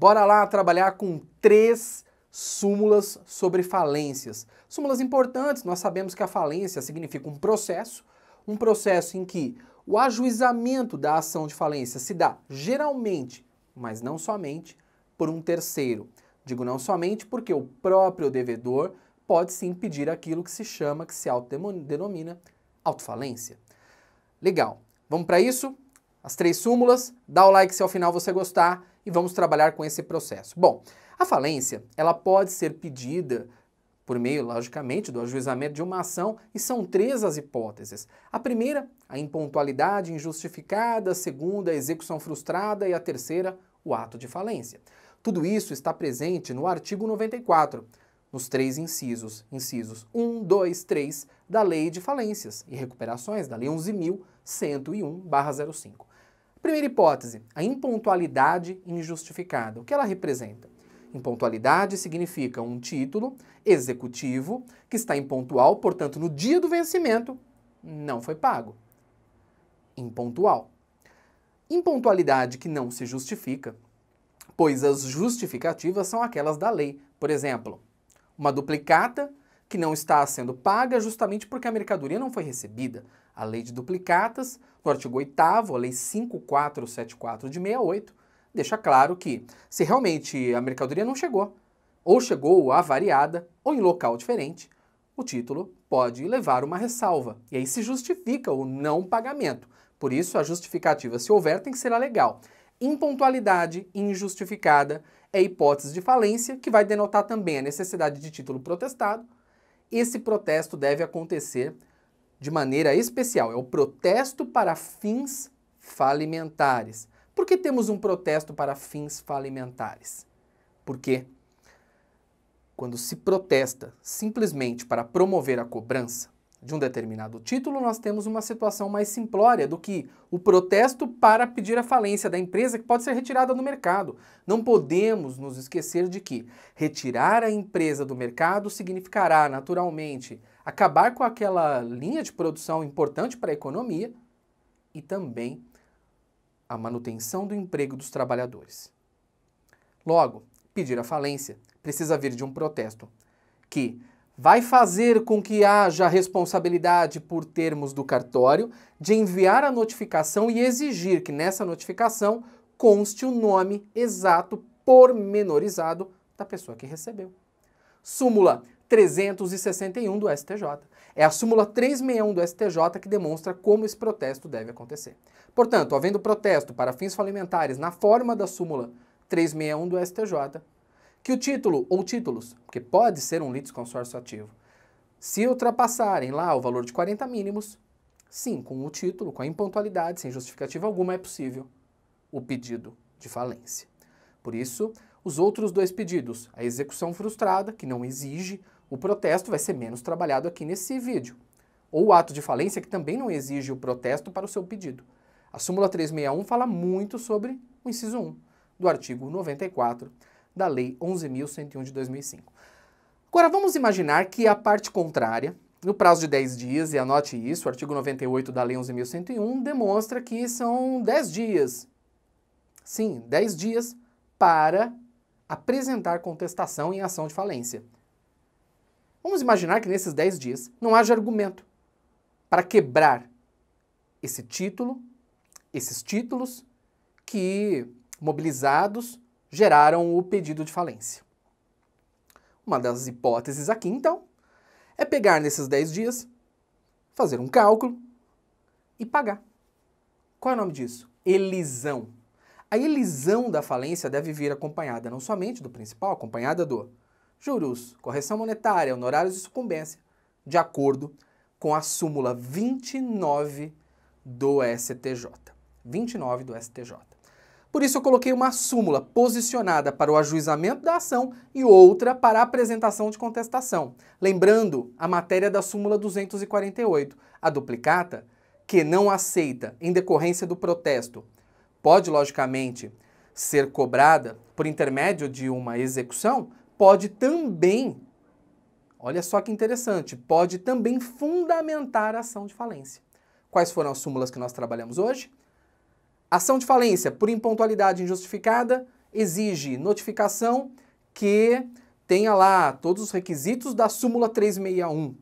Bora lá trabalhar com três súmulas sobre falências. Súmulas importantes, nós sabemos que a falência significa um processo, um processo em que o ajuizamento da ação de falência se dá geralmente, mas não somente, por um terceiro. Digo não somente porque o próprio devedor pode sim pedir aquilo que se chama, que se autodenomina autofalência. Legal. Vamos para isso? As três súmulas. Dá o like se ao final você gostar e vamos trabalhar com esse processo. Bom, a falência, ela pode ser pedida por meio, logicamente, do ajuizamento de uma ação, e são três as hipóteses. A primeira, a impontualidade injustificada, a segunda, a execução frustrada e a terceira, o ato de falência. Tudo isso está presente no artigo 94, nos três incisos, incisos 1, 2, 3 da Lei de Falências e Recuperações, da Lei 11.101/05. Primeira hipótese, a impontualidade injustificada. O que ela representa? Impontualidade significa um título executivo que está impontual, portanto, no dia do vencimento não foi pago. Impontual. Impontualidade que não se justifica, pois as justificativas são aquelas da lei. Por exemplo, uma duplicata que não está sendo paga justamente porque a mercadoria não foi recebida. A lei de duplicatas o artigo 8 a Lei 5474 de 68, deixa claro que, se realmente a mercadoria não chegou, ou chegou avariada, ou em local diferente, o título pode levar uma ressalva, e aí se justifica o não pagamento. Por isso, a justificativa, se houver, tem que ser a legal. Impontualidade injustificada é hipótese de falência, que vai denotar também a necessidade de título protestado. Esse protesto deve acontecer de maneira especial. É o protesto para fins falimentares. Por que temos um protesto para fins falimentares? Porque quando se protesta simplesmente para promover a cobrança, de um determinado título, nós temos uma situação mais simplória do que o protesto para pedir a falência da empresa que pode ser retirada do mercado. Não podemos nos esquecer de que retirar a empresa do mercado significará, naturalmente, acabar com aquela linha de produção importante para a economia e também a manutenção do emprego dos trabalhadores. Logo, pedir a falência precisa vir de um protesto que vai fazer com que haja responsabilidade por termos do cartório de enviar a notificação e exigir que nessa notificação conste o nome exato pormenorizado da pessoa que recebeu. Súmula 361 do STJ. É a súmula 361 do STJ que demonstra como esse protesto deve acontecer. Portanto, havendo protesto para fins falimentares na forma da súmula 361 do STJ, que o título ou títulos, porque pode ser um litisconsórcio ativo, se ultrapassarem lá o valor de 40 mínimos, sim, com o título, com a impontualidade, sem justificativa alguma, é possível o pedido de falência. Por isso, os outros dois pedidos, a execução frustrada, que não exige o protesto, vai ser menos trabalhado aqui nesse vídeo, ou o ato de falência, que também não exige o protesto para o seu pedido. A súmula 361 fala muito sobre o inciso 1 do artigo 94 da Lei 11.101 de 2005. Agora, vamos imaginar que a parte contrária, no prazo de 10 dias, e anote isso, o artigo 98 da Lei 11.101 demonstra que são 10 dias. Sim, 10 dias para apresentar contestação em ação de falência. Vamos imaginar que nesses 10 dias não haja argumento para quebrar esse título, esses títulos que, mobilizados geraram o pedido de falência. Uma das hipóteses aqui, então, é pegar nesses 10 dias, fazer um cálculo e pagar. Qual é o nome disso? Elisão. A elisão da falência deve vir acompanhada não somente do principal, acompanhada do juros, correção monetária, honorários de sucumbência, de acordo com a súmula 29 do STJ. 29 do STJ. Por isso eu coloquei uma súmula posicionada para o ajuizamento da ação e outra para a apresentação de contestação. Lembrando a matéria da súmula 248, a duplicata, que não aceita em decorrência do protesto, pode logicamente ser cobrada por intermédio de uma execução, pode também, olha só que interessante, pode também fundamentar a ação de falência. Quais foram as súmulas que nós trabalhamos hoje? Ação de falência por impontualidade injustificada exige notificação que tenha lá todos os requisitos da súmula 361.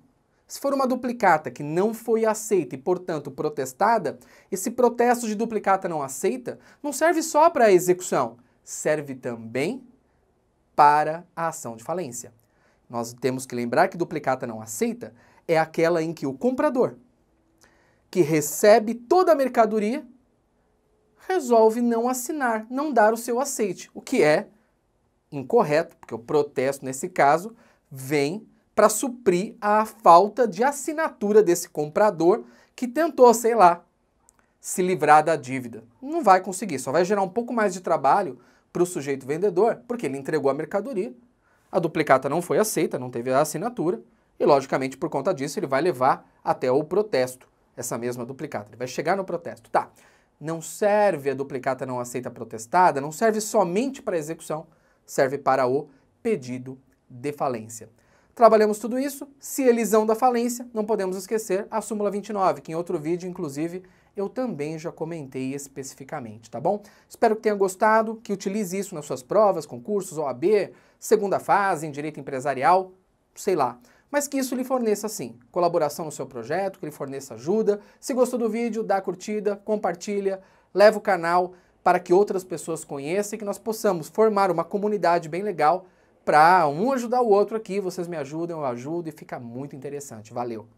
Se for uma duplicata que não foi aceita e, portanto, protestada, esse protesto de duplicata não aceita não serve só para a execução, serve também para a ação de falência. Nós temos que lembrar que duplicata não aceita é aquela em que o comprador, que recebe toda a mercadoria resolve não assinar, não dar o seu aceite, o que é incorreto, porque o protesto, nesse caso, vem para suprir a falta de assinatura desse comprador que tentou, sei lá, se livrar da dívida. Não vai conseguir, só vai gerar um pouco mais de trabalho para o sujeito vendedor, porque ele entregou a mercadoria, a duplicata não foi aceita, não teve a assinatura, e logicamente por conta disso ele vai levar até o protesto essa mesma duplicata. Ele vai chegar no protesto. Tá não serve, a duplicata não aceita protestada, não serve somente para execução, serve para o pedido de falência. Trabalhamos tudo isso, se elisão da falência, não podemos esquecer a súmula 29, que em outro vídeo, inclusive, eu também já comentei especificamente, tá bom? Espero que tenha gostado, que utilize isso nas suas provas, concursos, OAB, segunda fase, em direito empresarial, sei lá mas que isso lhe forneça sim colaboração no seu projeto, que lhe forneça ajuda. Se gostou do vídeo, dá curtida, compartilha, leva o canal para que outras pessoas conheçam e que nós possamos formar uma comunidade bem legal para um ajudar o outro aqui. Vocês me ajudam, eu ajudo e fica muito interessante. Valeu!